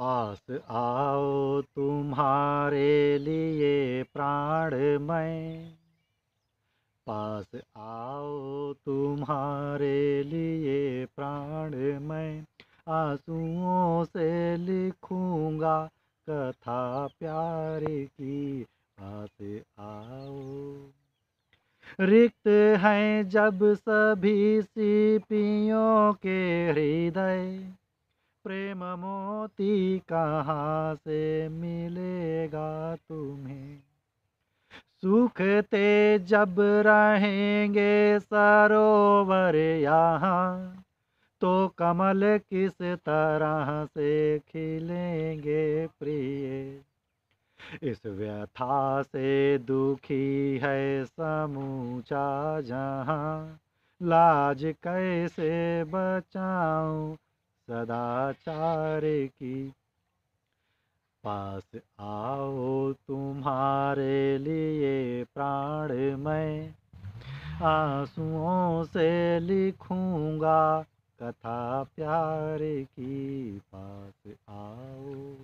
पास आओ तुम्हारे लिए प्राण मैं पास आओ तुम्हारे लिए प्राण मैं आंसुओं से लिखूंगा कथा प्यार की पास आओ रिक्त हैं जब सभी सीपियों के हृदय प्रेम मोती कहाँ से मिलेगा तुम्हें सूखते जब रहेंगे सरोवर यहाँ तो कमल किस तरह से खिलेंगे प्रिय इस व्यथा से दुखी है समूचा जहाँ लाज कैसे बचाऊं सदाचार की पास आओ तुम्हारे लिए प्राण मैं आंसुओं से लिखूंगा कथा प्यार की पास आओ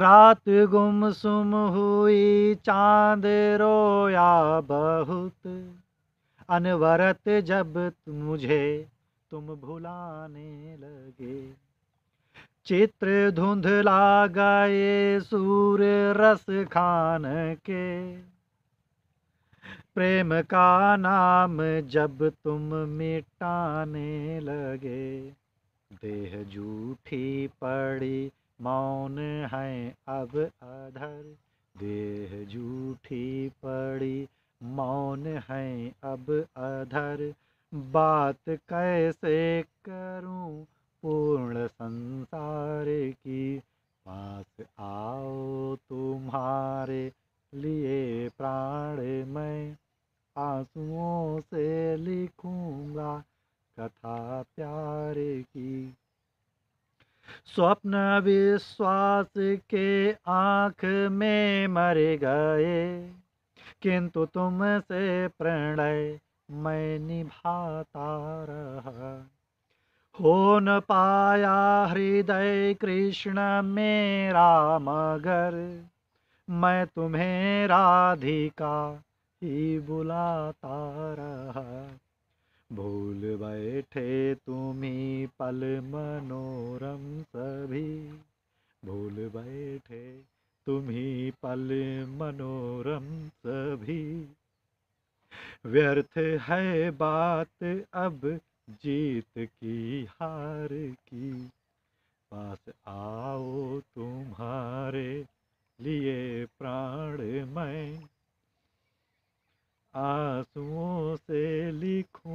रात गुम सुम हुई चांद रोया बहुत अनवरत जब मुझे तुम भुलाने लगे चित्र धुंधला गए सूर्य रस खान के प्रेम का नाम जब तुम मिटाने लगे देह झूठी पड़ी मौन है अब अधर देह झूठी पड़ी मौन है अब अधर बात कैसे करूं पूर्ण संसार की पास आओ तुम्हारे लिए प्राण मैं आंसुओं से लिखूंगा कथा प्यार की स्वप्न विश्वास के आंख में मर गए किंतु तुमसे प्रणय मैं निभाता रहा हो न पाया हृदय कृष्ण मेरा मगर मैं तुम्हें राधिका ही बुलाता रहा भूल बैठे तुम्ही पल मनोरम सभी भूल बैठे तुम्ही पल मनोरम सभी व्यर्थ है बात अब जीत की हार की पास आओ तुम्हारे लिए प्राण मैं आंसुओं से लिखू